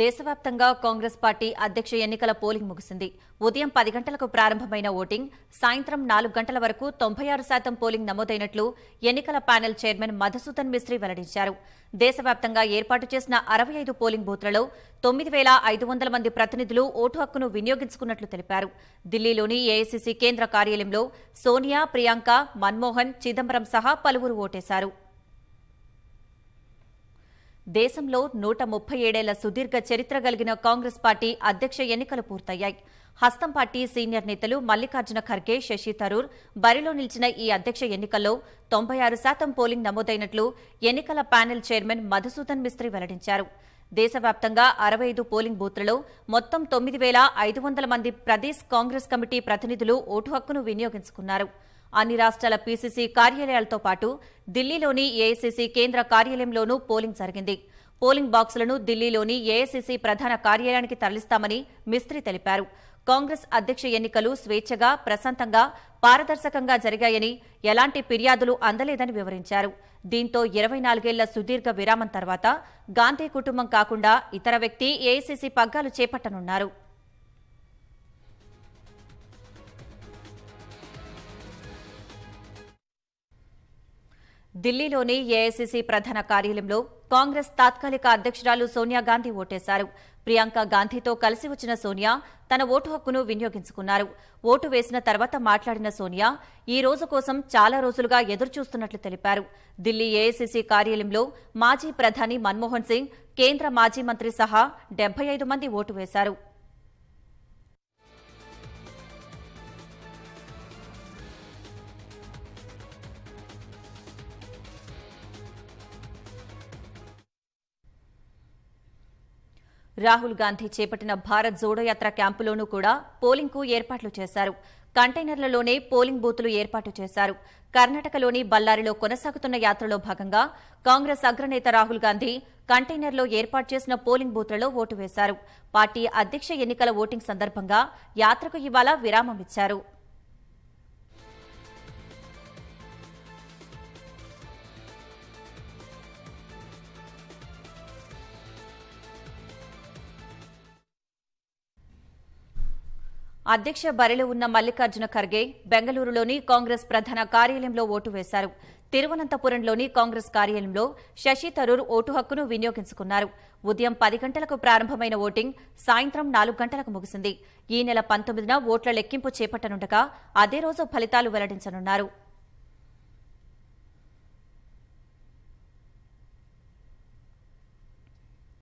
దేశవ్యాప్తంగా కాంగ్రెస్ పార్టీ అధ్యక్ష ఎన్నికల పోలింగ్ ముగిసింది ఉదయం పది గంటలకు ప్రారంభమైన ఓటింగ్ సాయంత్రం నాలుగు గంటల వరకు తొంభై ఆరు శాతం పోలింగ్ నమోదైనట్లు ఎన్నికల ప్యానెల్ చైర్మన్ మధుసూదన్ మిస్త్రి వెల్లడించారు దేశవ్యాప్తంగా ఏర్పాటు చేసిన అరవై ఐదు పోలింగ్ బూత్లలో తొమ్మిది వేల ఐదు వందల మంది ప్రతినిధులు ఓటు హక్కును వినియోగించుకున్నట్లు తెలిపారు ఢిల్లీలోని ఏఐసీసీ కేంద్ర కార్యాలయంలో సోనియా ప్రియాంక మన్మోహన్ చిదంబరం సహా పలువురు ఓటేశారు దేశంలో నూట ముప్పై ఏడేళ్ల సుదీర్ఘ చరిత్ర కలిగిన కాంగ్రెస్ పార్టీ అధ్యక్ష ఎన్నికలు పూర్తయ్యాయి హస్తం పార్టీ సీనియర్ నేతలు మల్లికార్జున ఖర్గే శశి తరూర్ బరిలో నిలిచిన ఈ అధ్యక్ష ఎన్నికల్లో తొంభై ఆరు శాతం పోలింగ్ నమోదైనట్లు ఎన్నికల ప్యానెల్ చైర్మన్ మధుసూదన్ మిస్త్రి వెల్లడించారు దేశవ్యాప్తంగా అరవై ఐదు పోలింగ్ బూత్లలో మొత్తం తొమ్మిది వేల ఐదు వందల మంది ప్రదేశ్ కాంగ్రెస్ కమిటీ ప్రతినిధులు ఓటు హక్కును వినియోగించుకున్నారు అన్ని రాష్ట్రాల పీసీసీ కార్యాలయాలతో పాటు ఢిల్లీలోని ఏఐసీసీ కేంద్ర కార్యాలయంలోనూ పోలింగ్ జరిగింది పోలింగ్ బాక్సులను ఢిల్లీలోని ఏఐసీసీ ప్రధాన కార్యాలయానికి తరలిస్తామని మిస్త్రి తెలిపారు కాంగ్రెస్ అధ్యక్ష ఎన్నికలు స్వేచ్ఛగా ప్రశాంతంగా పారదర్శకంగా జరిగాయని ఎలాంటి ఫిర్యాదులు అందలేదని వివరించారు దీంతో ఇరవై నాలుగేళ్ల సుదీర్ఘ విరామం తర్వాత గాంధీ కుటుంబం కాకుండా ఇతర వ్యక్తి ఏఐసీసీ పగ్గాలు చేపట్టనున్నారు ఢిల్లీలోని ఏఐసిసి ప్రధాన కార్యాలయంలో కాంగ్రెస్ తాత్కాలిక అధ్యక్షురాలు సోనియా గాంధీ ఓటేశారు ప్రియాంక గాంధీతో కలిసి వచ్చిన సోనియా తన ఓటు హక్కును వినియోగించుకున్నారు ఓటు వేసిన తర్వాత మాట్లాడిన సోనియా ఈ రోజు కోసం చాలా రోజులుగా ఎదురుచూస్తున్నట్లు తెలిపారు ఢిల్లీ ఏఐసిసి కార్యాలయంలో మాజీ ప్రధాని మన్మోహన్ సింగ్ కేంద్ర మాజీ మంత్రి సహా డెబ్బై మంది ఓటు వేశారు రాహుల్ గాంధీ చేపట్టిన భారత్ యాత్ర క్యాంపులోనూ కూడా పోలింగ్కు ఏర్పాట్లు చేశారు కంటైనర్లలోనే పోలింగ్ బూతులు ఏర్పాటు చేశారు కర్ణాటకలోని బల్లారిలో కొనసాగుతున్న యాత్రలో భాగంగా కాంగ్రెస్ అగ్రనేత రాహుల్ గాంధీ కంటైనర్లో ఏర్పాటు చేసిన పోలింగ్ బూత్లలో ఓటు వేశారు పార్టీ అధ్యక్ష ఎన్నికల ఓటింగ్ సందర్భంగా యాత్రకు ఇవాళ విరామమిచ్చారు అధ్యక్ష బరిలో ఉన్న మల్లికార్జున ఖర్గే బెంగళూరులోని కాంగ్రెస్ ప్రధాన కార్యాలయంలో ఓటు వేశారు తిరువనంతపురంలోని కాంగ్రెస్ కార్యాలయంలో శశి తరూర్ ఓటు హక్కును వినియోగించుకున్నారు ఉదయం పది గంటలకు ప్రారంభమైన ఓటింగ్ సాయంత్రం నాలుగు గంటలకు ముగిసింది ఈ నెల పంతొమ్మిదిన ఓట్ల లెక్కింపు చేపట్టనుండగా అదే రోజు ఫలితాలు వెల్లడించనున్నారు